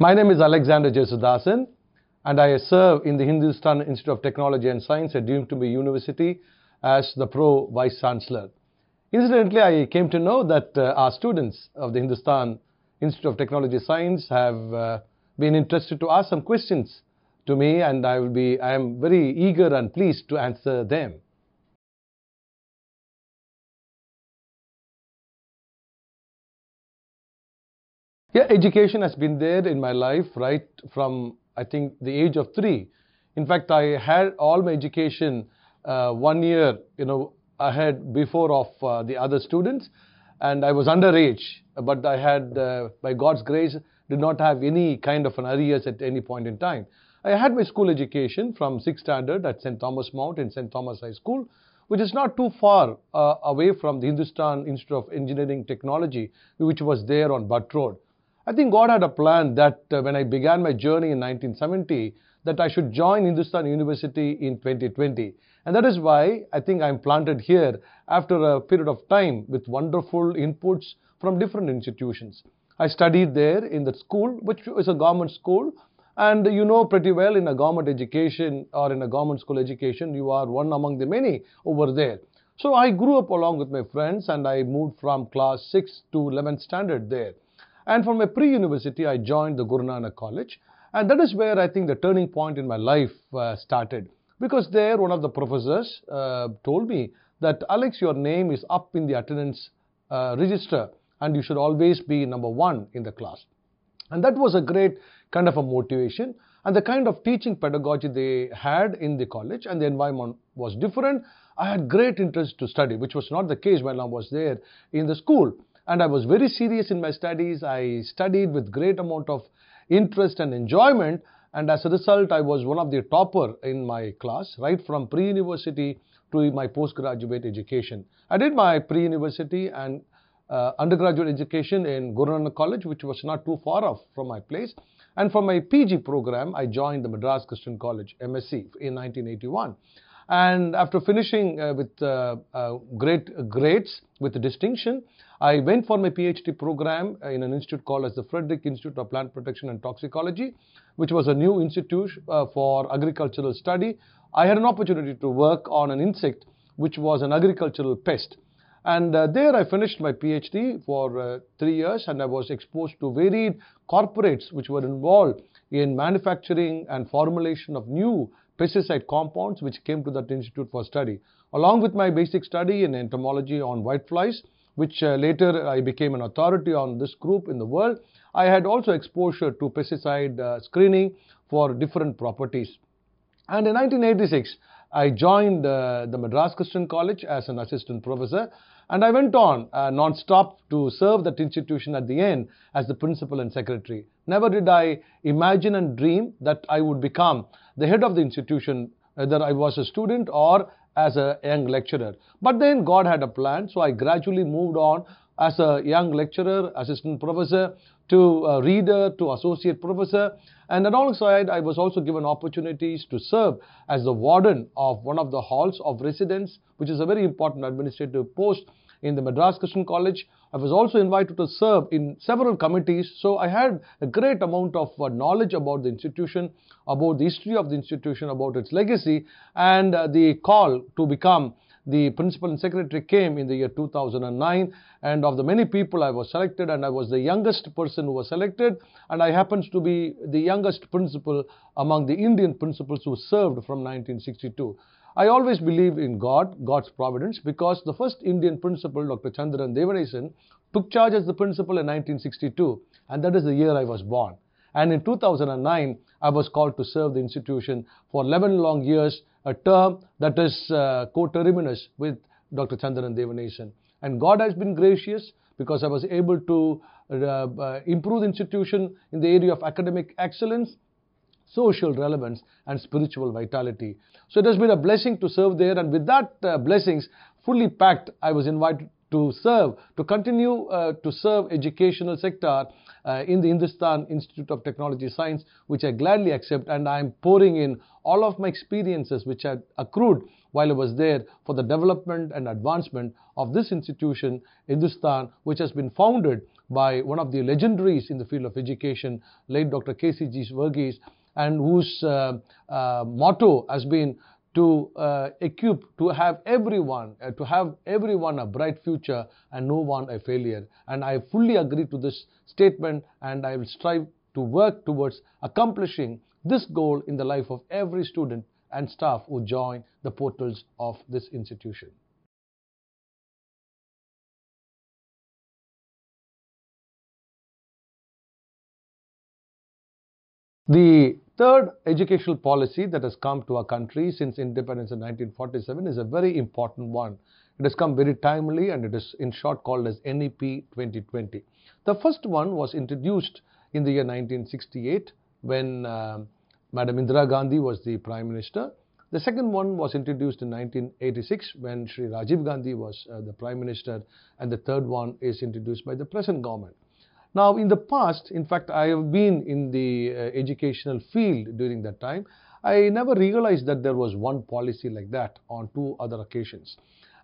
My name is Alexander Jesudasan and I serve in the Hindustan Institute of Technology and Science at be University as the Pro Vice Chancellor. Incidentally, I came to know that uh, our students of the Hindustan Institute of Technology Science have uh, been interested to ask some questions to me and I will be I am very eager and pleased to answer them. Yeah, education has been there in my life right from I think the age of three. In fact, I had all my education uh, one year, you know, ahead before of uh, the other students, and I was underage. But I had, uh, by God's grace, did not have any kind of an arrears at any point in time. I had my school education from sixth standard at St Thomas Mount in St Thomas High School, which is not too far uh, away from the Hindustan Institute of Engineering Technology, which was there on Butt Road. I think God had a plan that uh, when I began my journey in 1970, that I should join Hindustan University in 2020. And that is why I think I'm planted here after a period of time with wonderful inputs from different institutions. I studied there in the school, which is a government school. And you know pretty well in a government education or in a government school education, you are one among the many over there. So I grew up along with my friends and I moved from class 6 to 11th standard there. And from my pre-university, I joined the Guru Nanak College. And that is where I think the turning point in my life uh, started. Because there, one of the professors uh, told me that, Alex, your name is up in the attendance uh, register and you should always be number one in the class. And that was a great kind of a motivation. And the kind of teaching pedagogy they had in the college and the environment was different. I had great interest to study, which was not the case when I was there in the school and I was very serious in my studies. I studied with great amount of interest and enjoyment and as a result I was one of the topper in my class right from pre-university to my postgraduate education. I did my pre-university and uh, undergraduate education in Gurunanak College which was not too far off from my place and for my PG program I joined the Madras Christian College MSc in 1981 and after finishing uh, with uh, uh, great grades with distinction, I went for my PhD program uh, in an institute called as the Frederick Institute of Plant Protection and Toxicology, which was a new institute uh, for agricultural study. I had an opportunity to work on an insect which was an agricultural pest. And uh, there I finished my PhD for uh, three years and I was exposed to varied corporates which were involved in manufacturing and formulation of new pesticide compounds which came to that institute for study. Along with my basic study in entomology on whiteflies, which uh, later I became an authority on this group in the world, I had also exposure to pesticide uh, screening for different properties. And in 1986, I joined uh, the Madras Christian College as an assistant professor and I went on uh, non-stop to serve that institution at the end as the principal and secretary. Never did I imagine and dream that I would become the head of the institution, whether I was a student or as a young lecturer. But then God had a plan, so I gradually moved on as a young lecturer, assistant professor, to a reader, to associate professor. And alongside, I was also given opportunities to serve as the warden of one of the halls of residence, which is a very important administrative post in the Madras Christian College. I was also invited to serve in several committees, so I had a great amount of uh, knowledge about the institution, about the history of the institution, about its legacy, and uh, the call to become the principal and secretary came in the year 2009 and of the many people i was selected and i was the youngest person who was selected and i happens to be the youngest principal among the indian principals who served from 1962 I always believe in God, God's providence, because the first Indian principal, Dr. Chandran Devanesan, took charge as the principal in 1962, and that is the year I was born. And in 2009, I was called to serve the institution for 11 long years, a term that is uh, co-terminus with Dr. Chandran Devanesan. And God has been gracious because I was able to uh, uh improve the institution in the area of academic excellence social relevance, and spiritual vitality. So it has been a blessing to serve there, and with that uh, blessings fully packed, I was invited to serve, to continue uh, to serve educational sector uh, in the Hindustan Institute of Technology Science, which I gladly accept, and I am pouring in all of my experiences which I accrued while I was there for the development and advancement of this institution, Hindustan, which has been founded by one of the legendaries in the field of education, late Dr. K.C.G. Verghese, and whose uh, uh, motto has been to uh, equip to have everyone uh, to have everyone a bright future and no one a failure and i fully agree to this statement and i will strive to work towards accomplishing this goal in the life of every student and staff who join the portals of this institution the third educational policy that has come to our country since independence in 1947 is a very important one. It has come very timely and it is in short called as NEP 2020. The first one was introduced in the year 1968 when uh, Madam Indira Gandhi was the Prime Minister. The second one was introduced in 1986 when Sri Rajiv Gandhi was uh, the Prime Minister and the third one is introduced by the present government. Now, in the past, in fact, I have been in the uh, educational field during that time. I never realized that there was one policy like that on two other occasions.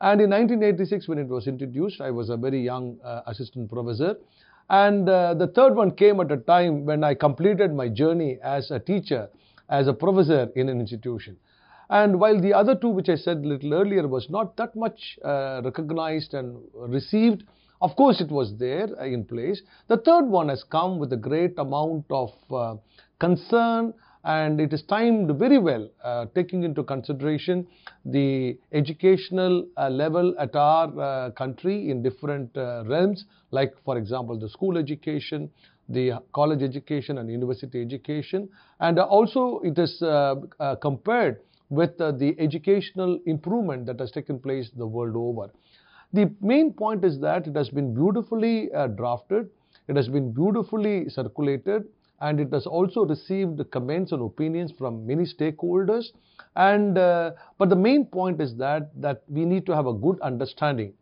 And in 1986, when it was introduced, I was a very young uh, assistant professor. And uh, the third one came at a time when I completed my journey as a teacher, as a professor in an institution. And while the other two, which I said a little earlier, was not that much uh, recognized and received, of course, it was there uh, in place. The third one has come with a great amount of uh, concern and it is timed very well, uh, taking into consideration the educational uh, level at our uh, country in different uh, realms, like, for example, the school education, the college education and university education. And also it is compared with the educational improvement that has taken place the world over. The main point is that it has been beautifully uh, drafted, it has been beautifully circulated, and it has also received comments and opinions from many stakeholders. And uh, but the main point is that that we need to have a good understanding.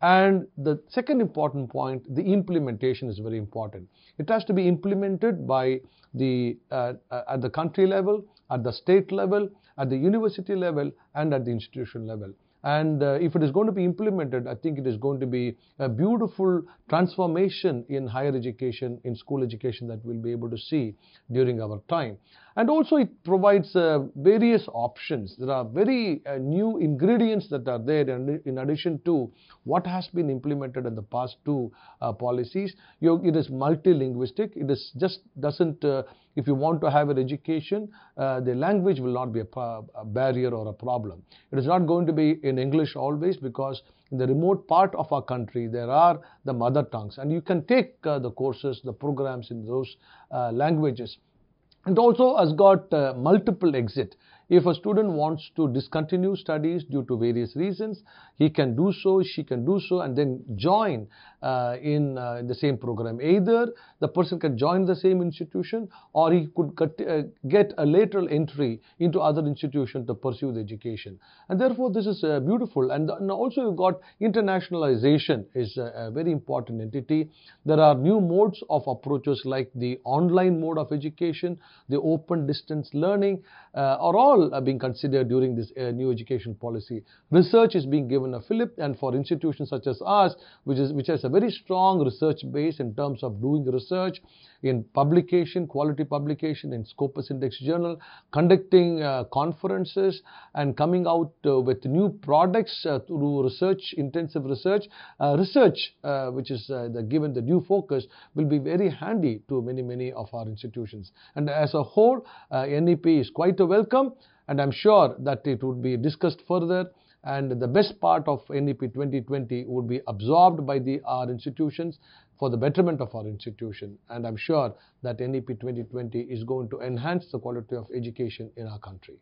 And the second important point, the implementation is very important. It has to be implemented by the uh, uh at the country level, at the state level, at the university level, and at the institution level. And uh, if it is going to be implemented, I think it is going to be a beautiful transformation in higher education, in school education that we'll be able to see during our time and also it provides uh, various options. There are very uh, new ingredients that are there in addition to what has been implemented in the past two uh, policies. You, it is multilingualistic. It is just doesn't, uh, if you want to have an education, uh, the language will not be a, a barrier or a problem. It is not going to be in English always because in the remote part of our country, there are the mother tongues and you can take uh, the courses, the programs in those languages and also has got uh, multiple exit if a student wants to discontinue studies due to various reasons, he can do so, she can do so, and then join uh, in, uh, the same program. Either the person can join the same institution or he could uh, get a lateral entry into other institutions to pursue the education. And therefore, this is uh, beautiful. And, and, also you've got internationalization is a, a very important entity. There are new modes of approaches like the online mode of education, the open distance learning uh, are all all are being considered during this uh, new education policy. Research is being given a fillip, and for institutions such as ours, which is which has a very strong research base in terms of doing research in publication, quality publication in Scopus Index Journal, conducting uh, conferences, and coming out uh, with new products uh, through research, intensive research. Uh, research, uh, which is the, given the new focus, will be very handy to many many of our institutions. And as a whole, NEP is quite a welcome and I'm sure that it would be discussed further and the best part of NEP 2020 would be absorbed by the, our institutions for the betterment of our institution. And I'm sure that NEP 2020 is going to enhance the quality of education in our country.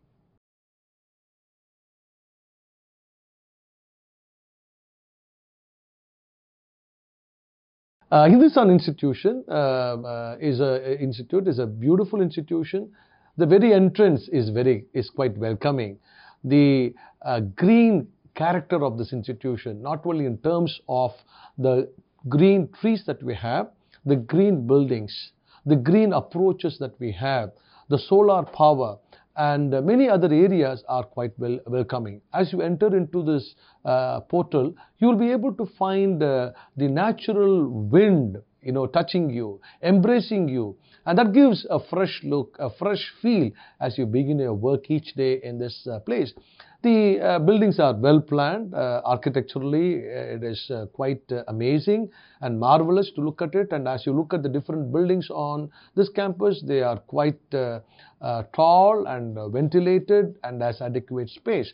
Uh, Hindustan Institution uh, uh, is a uh, institute is a beautiful institution the very entrance is very is quite welcoming. The uh, green character of this institution, not only in terms of the green trees that we have, the green buildings, the green approaches that we have, the solar power, and many other areas are quite well welcoming. As you enter into this uh, portal, you will be able to find uh, the natural wind you know, touching you, embracing you. And that gives a fresh look, a fresh feel as you begin your work each day in this uh, place. The uh, buildings are well planned. Uh, architecturally, uh, it is uh, quite uh, amazing and marvelous to look at it. And as you look at the different buildings on this campus, they are quite tall and ventilated and has adequate space.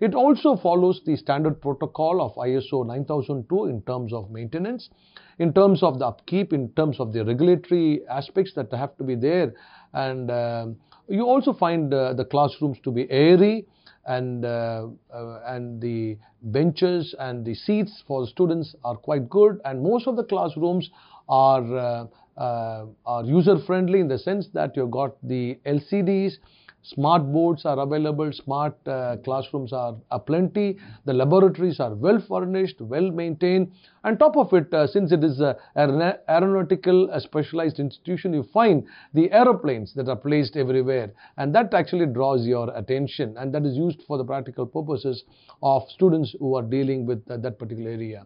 It also follows the standard protocol of ISO 9002 in terms of maintenance, in terms of the upkeep, in terms of the regulatory aspects that have to be there. And uh, you also find uh, the classrooms to be airy and, uh, uh, and the benches and the seats for the students are quite good. And most of the classrooms are, uh, uh, are user friendly in the sense that you've got the LCDs Smart boards are available, smart uh, classrooms are aplenty, the laboratories are well furnished, well maintained, and top of it, uh, since it is an aer aeronautical specialized institution, you find the aeroplanes that are placed everywhere, and that actually draws your attention, and that is used for the practical purposes of students who are dealing with uh, that particular area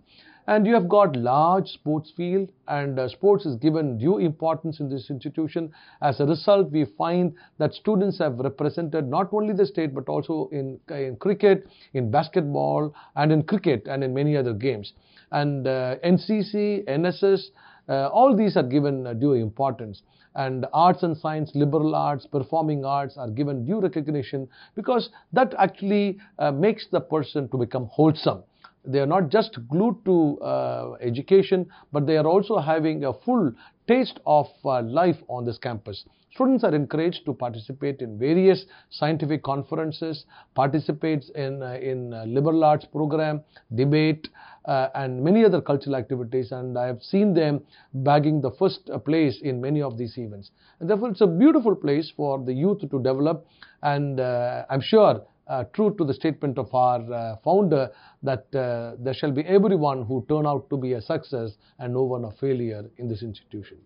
and you have got large sports field and uh, sports is given due importance in this institution as a result we find that students have represented not only the state but also in, in cricket in basketball and in cricket and in many other games and uh, ncc nss uh, all these are given uh, due importance and arts and science, liberal arts, performing arts are given due recognition because that actually uh, makes the person to become wholesome they are not just glued to uh, education, but they are also having a full taste of uh, life on this campus. Students are encouraged to participate in various scientific conferences, participates in, uh, in uh, liberal arts program, debate, uh, and many other cultural activities. And I have seen them bagging the first uh, place in many of these events. And therefore, it's a beautiful place for the youth to develop. And I'm sure uh, true to the statement of our uh, founder that uh, there shall be everyone who turn out to be a success and no one a failure in this institution.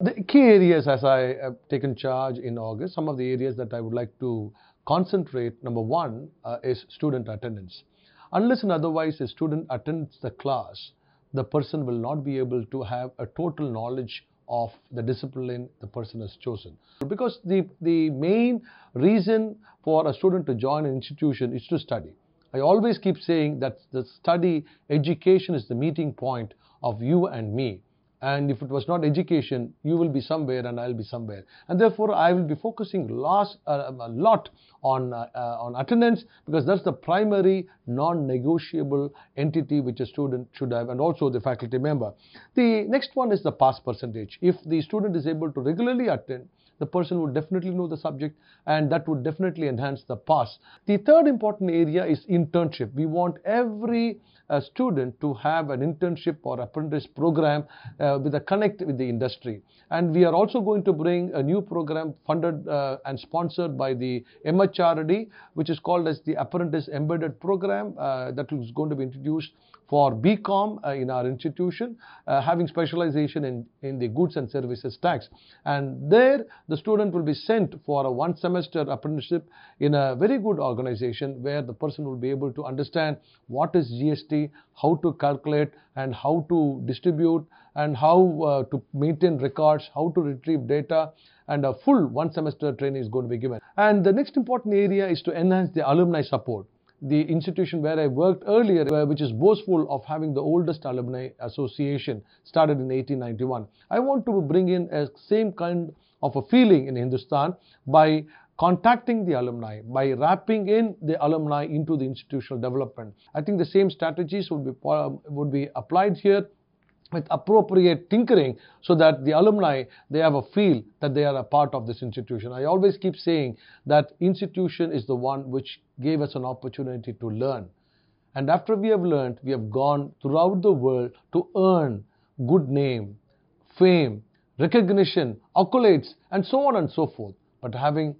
The key areas as I have taken charge in August, some of the areas that I would like to concentrate, number one uh, is student attendance. Unless and otherwise a student attends the class, the person will not be able to have a total knowledge of the discipline the person has chosen. Because the, the main reason for a student to join an institution is to study. I always keep saying that the study, education is the meeting point of you and me and if it was not education you will be somewhere and i'll be somewhere and therefore i will be focusing loss, uh, um, a lot on uh, on attendance because that's the primary non-negotiable entity which a student should have and also the faculty member the next one is the pass percentage if the student is able to regularly attend the person would definitely know the subject and that would definitely enhance the pass. The third important area is internship. We want every uh, student to have an internship or apprentice program uh, with a connect with the industry. And we are also going to bring a new program funded uh, and sponsored by the MHRD, which is called as the Apprentice Embedded Program uh, that is going to be introduced for BCom uh, in our institution, uh, having specialization in, in the goods and services tax. And there, the student will be sent for a one semester apprenticeship in a very good organization where the person will be able to understand what is GST, how to calculate, and how to distribute, and how uh, to maintain records, how to retrieve data, and a full one semester training is going to be given. And the next important area is to enhance the alumni support the institution where I worked earlier, which is boastful of having the oldest alumni association started in 1891. I want to bring in a same kind of a feeling in Hindustan by contacting the alumni, by wrapping in the alumni into the institutional development. I think the same strategies would be, uh, would be applied here with appropriate tinkering so that the alumni they have a feel that they are a part of this institution i always keep saying that institution is the one which gave us an opportunity to learn and after we have learned we have gone throughout the world to earn good name fame recognition accolades and so on and so forth but having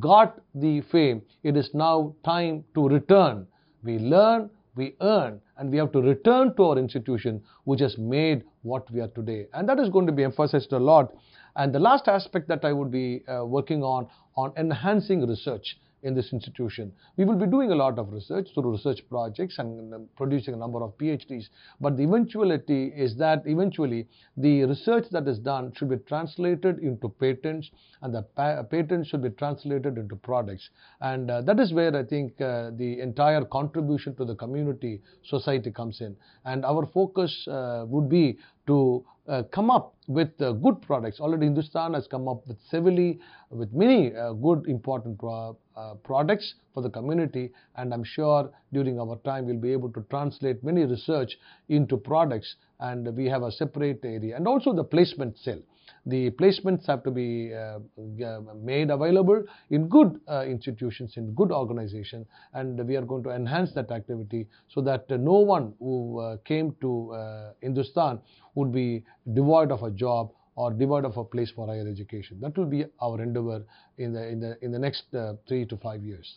got the fame it is now time to return we learn we earn and we have to return to our institution which has made what we are today and that is going to be emphasized a lot and the last aspect that i would be uh, working on on enhancing research in this institution. We will be doing a lot of research through research projects and producing a number of PhDs, but the eventuality is that eventually the research that is done should be translated into patents and the pa patents should be translated into products. And uh, that is where I think uh, the entire contribution to the community, society comes in. And our focus uh, would be to uh, come up with uh, good products. Already Hindustan has come up with several, with many uh, good important pro uh, products for the community and I'm sure during our time we'll be able to translate many research into products and we have a separate area and also the placement cell the placements have to be uh, uh, made available in good uh, institutions, in good organizations, and we are going to enhance that activity so that uh, no one who uh, came to uh, Hindustan would be devoid of a job or devoid of a place for higher education. That will be our endeavor in the, in the, in the next three to five years.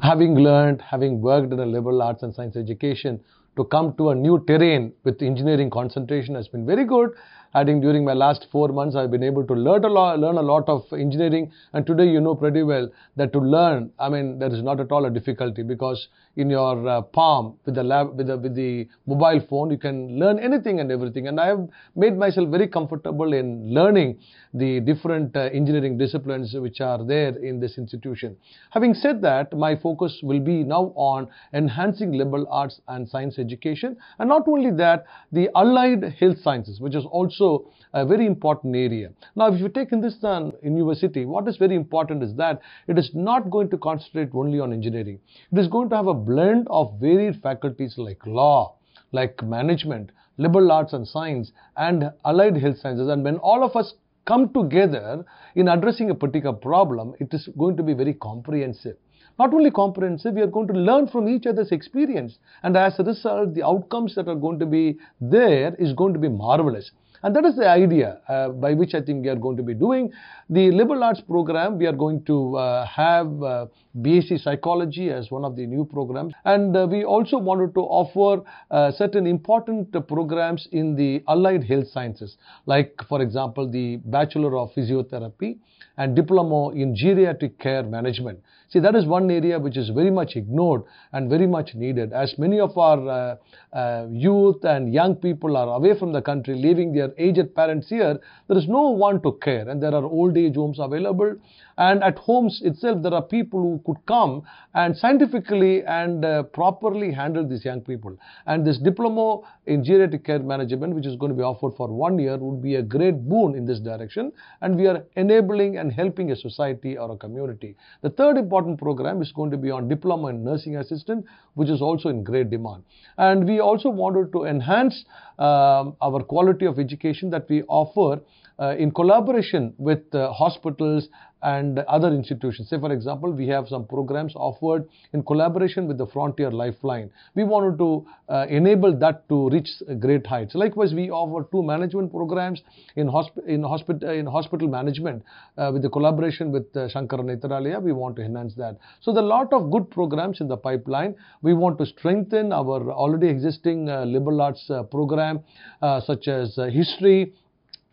having learned, having worked in a liberal arts and science education, to come to a new terrain with engineering concentration has been very good. I think during my last four months, I've been able to learn a lot, learn a lot of engineering. And today, you know pretty well that to learn, I mean, there is not at all a difficulty because in your uh, palm with the lab, with the, with the mobile phone, you can learn anything and everything. And I have made myself very comfortable in learning the different uh, engineering disciplines which are there in this institution. Having said that, my focus will be now on enhancing liberal arts and science education. And not only that, the allied health sciences, which is also also a very important area. Now, if you take Hindustan University, what is very important is that it is not going to concentrate only on engineering. It is going to have a blend of varied faculties like law, like management, liberal arts and science, and allied health sciences. And when all of us come together in addressing a particular problem, it is going to be very comprehensive not only comprehensive, we are going to learn from each other's experience. And as a result, the outcomes that are going to be there is going to be marvelous. And that is the idea uh, by which I think we are going to be doing. The liberal arts program, we are going to uh, have uh, BSc psychology as one of the new programs. And uh, we also wanted to offer uh, certain important programs in the allied health sciences, like, for example, the Bachelor of Physiotherapy, and diploma in geriatric care management. See, that is one area which is very much ignored and very much needed as many of our uh, uh, youth and young people are away from the country, leaving their aged parents here. There is no one to care and there are old age homes available and at homes itself there are people who could come and scientifically and uh, properly handle these young people. And this diploma in geriatric care management which is going to be offered for one year would be a great boon in this direction and we are enabling and and helping a society or a community. The third important program is going to be on diploma in nursing assistant, which is also in great demand. And we also wanted to enhance um, our quality of education that we offer uh, in collaboration with uh, hospitals and other institutions. Say, for example, we have some programs offered in collaboration with the Frontier Lifeline. We wanted to uh, enable that to reach great heights. Likewise, we offer two management programs in, hosp- in, in hospital management uh, with the collaboration with uh, Shankara We want to enhance that. So, there are a lot of good programs in the pipeline. We want to strengthen our already existing uh, liberal arts uh, program, uh, such as history,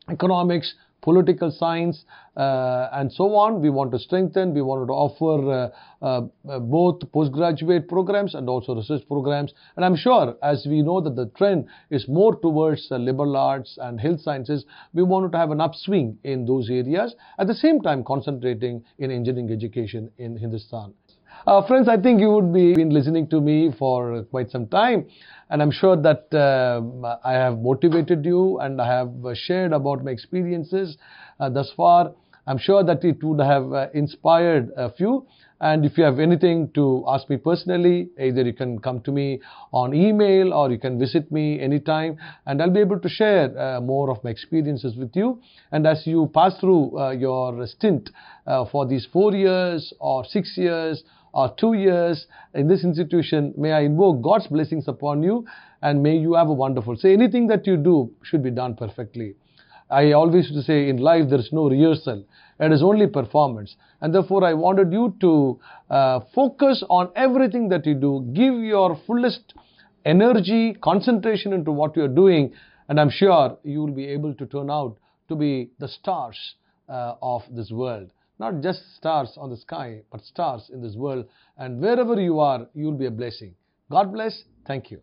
economics, political science uh, and so on. We want to strengthen, we wanted to offer uh, uh, uh, both postgraduate programs and also research programs. And I'm sure as we know that the trend is more towards uh, liberal arts and health sciences, we wanted to have an upswing in those areas. At the same time, concentrating in engineering education in Hindustan. Uh, friends, I think you would be been listening to me for quite some time, and I'm sure that uh, I have motivated you and I have uh, shared about my experiences uh, thus far. I'm sure that it would have uh, inspired a few. And if you have anything to ask me personally, either you can come to me on email or you can visit me anytime, and I'll be able to share uh, more of my experiences with you. And as you pass through uh, your stint uh, for these four years or six years or two years in this institution, may I invoke God's blessings upon you and may you have a wonderful. So anything that you do should be done perfectly. I always used to say in life there is no rehearsal, it is only performance. And therefore, I wanted you to uh, focus on everything that you do, give your fullest energy, concentration into what you are doing, and I'm sure you will be able to turn out to be the stars uh, of this world. Not just stars on the sky, but stars in this world. And wherever you are, you'll be a blessing. God bless. Thank you.